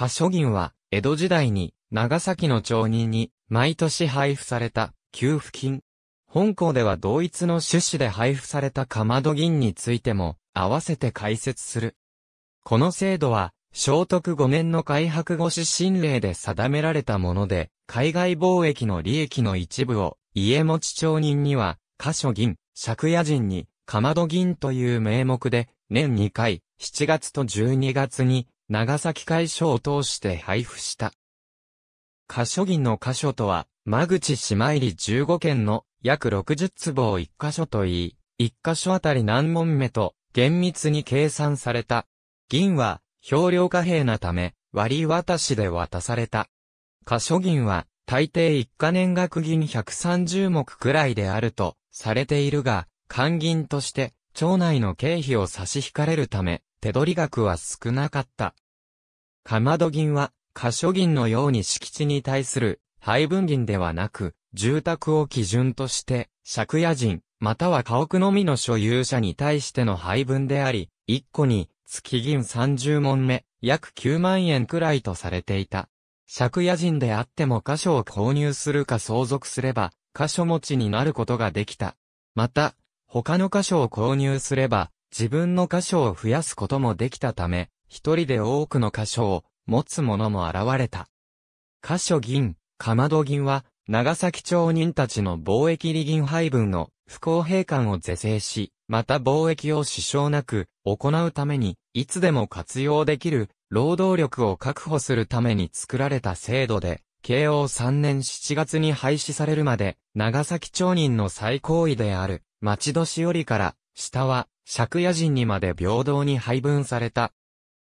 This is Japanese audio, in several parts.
下諸銀は、江戸時代に、長崎の町人に、毎年配布された、給付金。本校では同一の趣旨で配布されたかまど銀についても、合わせて解説する。この制度は、聖徳5年の開白後指針令で定められたもので、海外貿易の利益の一部を、家持ち町人には、下諸銀、借家人に、かまど銀という名目で、年2回、7月と12月に、長崎会所を通して配布した。箇所銀の箇所とは、間口島入り15件の約60坪を1箇所といい、1箇所あたり何問目と厳密に計算された。銀は表量貨幣なため割り渡しで渡された。箇所銀は大抵一家年額銀130目くらいであるとされているが、官銀として町内の経費を差し引かれるため、手取り額は少なかった。かまど銀は、箇所銀のように敷地に対する配分銀ではなく、住宅を基準として、借家人、または家屋のみの所有者に対しての配分であり、1個に、月銀30問目、約9万円くらいとされていた。借家人であっても箇所を購入するか相続すれば、箇所持ちになることができた。また、他の箇所を購入すれば、自分の箇所を増やすこともできたため、一人で多くの箇所を持つ者も現れた。箇所銀、かまど銀は、長崎町人たちの貿易利銀配分の不公平感を是正し、また貿易を支障なく行うために、いつでも活用できる労働力を確保するために作られた制度で、慶応3年7月に廃止されるまで、長崎町人の最高位である、町年寄りから、下は、借家人にまで平等に配分された。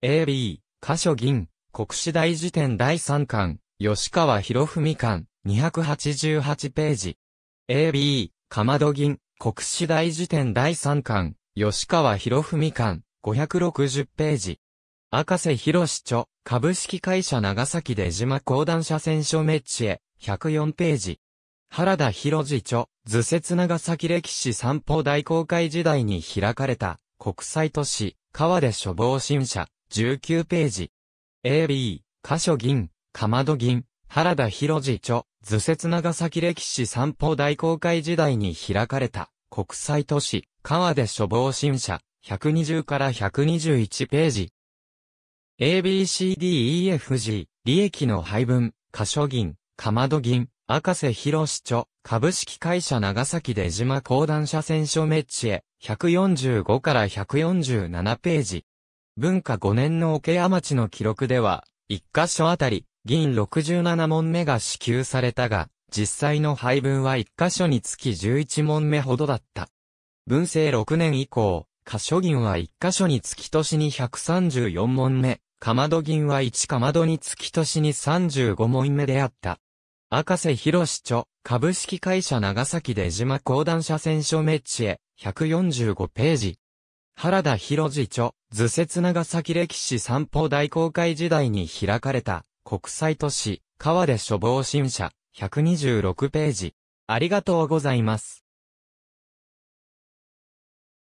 AB、箇所銀、国史大辞典第3巻、吉川博文館、288ページ。AB、かまど銀、国史大辞典第3巻、吉川博文館、560ページ。赤瀬博士著、株式会社長崎出島講談社選書メッチへ、104ページ。原田博次著、図説長崎歴史散歩大公開時代に開かれた、国際都市、川で処方新社、19ページ。AB、箇所銀、かまど銀、原田博次著、図説長崎歴史散歩大公開時代に開かれた、国際都市、川で処方新社、120から121ページ。ABCDEFG、利益の配分、箇所銀、かまど銀、赤瀬博市著、株式会社長崎出島講談社選書メッチへ、145から147ページ。文化5年の桶屋町の記録では、1箇所あたり、銀67問目が支給されたが、実際の配分は1箇所につき11問目ほどだった。文政6年以降、箇所銀は1箇所につき年に134問目、かまど銀は1かまどにつき年に35問目であった。赤瀬博士著、株式会社長崎出島講談社選書メッチへ、145ページ。原田博士著、図説長崎歴史散歩大公開時代に開かれた、国際都市、川出処方新社、126ページ。ありがとうございます。